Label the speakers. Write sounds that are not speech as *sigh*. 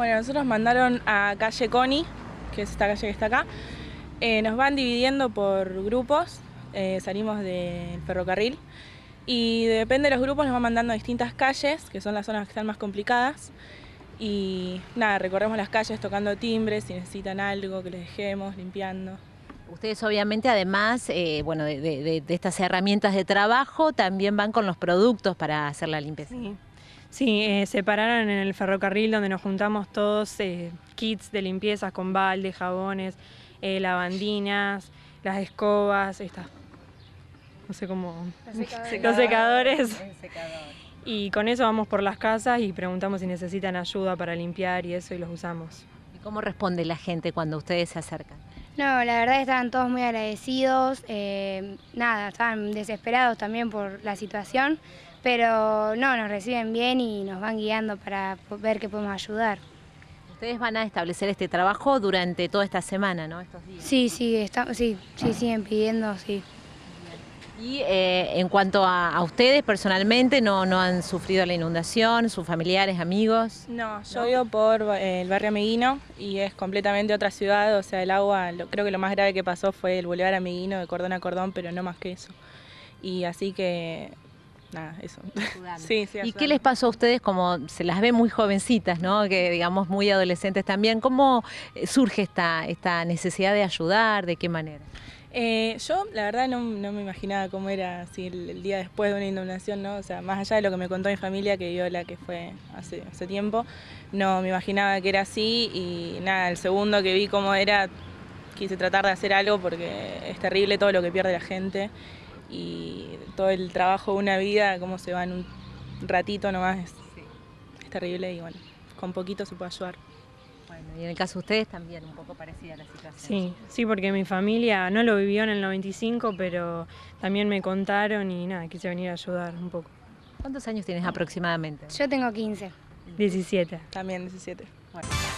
Speaker 1: Bueno, nosotros mandaron a calle Coni, que es esta calle que está acá. Eh, nos van dividiendo por grupos, eh, salimos del ferrocarril y depende de los grupos nos van mandando a distintas calles, que son las zonas que están más complicadas. Y nada, recorremos las calles tocando timbres, si necesitan algo que les dejemos, limpiando.
Speaker 2: Ustedes obviamente además, eh, bueno, de, estas herramientas de trabajo, también van con los productos para hacer la limpieza.
Speaker 3: Sí, eh, se pararon en el ferrocarril donde nos juntamos todos eh, kits de limpieza con baldes, jabones, eh, lavandinas, las escobas, estas, no sé cómo, *laughs* los secadores. Y con eso vamos por las casas y preguntamos si necesitan ayuda para limpiar
Speaker 2: y eso y los usamos. ¿Y cómo responde la gente cuando ustedes se acercan?
Speaker 4: No, la verdad estaban todos muy agradecidos, nada, estaban desesperados también por la situación pero no, nos reciben bien y nos van guiando para ver qué podemos ayudar.
Speaker 2: Ustedes van a establecer este trabajo durante toda esta semana, ¿no? Sí, sí, está,
Speaker 4: sí, sí, siguen pidiendo, sí.
Speaker 2: Y eh, en cuanto a, ustedes personalmente, ¿no, ¿no han sufrido la inundación? ¿Sus familiares, amigos?
Speaker 4: No, yo vivo por
Speaker 1: eh, el barrio Amiguino y es completamente otra ciudad, o sea, el agua,
Speaker 2: creo que lo más grave que pasó
Speaker 1: fue el Boulevard Amiguino, de cordón a cordón, pero no más que eso. Y así que nada, eso. ¿Y qué les
Speaker 2: pasó a ustedes como se las ve muy jovencitas, ¿no? Que digamos muy adolescentes también. ¿Cómo eh, surge esta, esta necesidad de ayudar? ¿De qué manera?
Speaker 1: Eh, yo, la verdad, no, me imaginaba cómo era así el, día después de una inundación, ¿no? O sea, más allá de lo que me contó mi familia, que vio la que fue hace, hace tiempo, no me imaginaba que era así y nada, el segundo que vi cómo era, quise tratar de hacer algo porque es terrible todo lo que pierde la gente y todo el trabajo de una vida, cómo se va en un ratito nomás, es, terrible y bueno, con poquito se puede
Speaker 2: ayudar. Bueno, y en el caso de ustedes también un poco parecida la situación. Sí, sí, porque mi familia
Speaker 3: no lo vivió en el 95, pero también me contaron y nada, quise venir a ayudar un
Speaker 2: poco. ¿Cuántos años tienes aproximadamente?
Speaker 3: Yo tengo 15.
Speaker 2: 17.
Speaker 3: También 17.
Speaker 1: Bueno.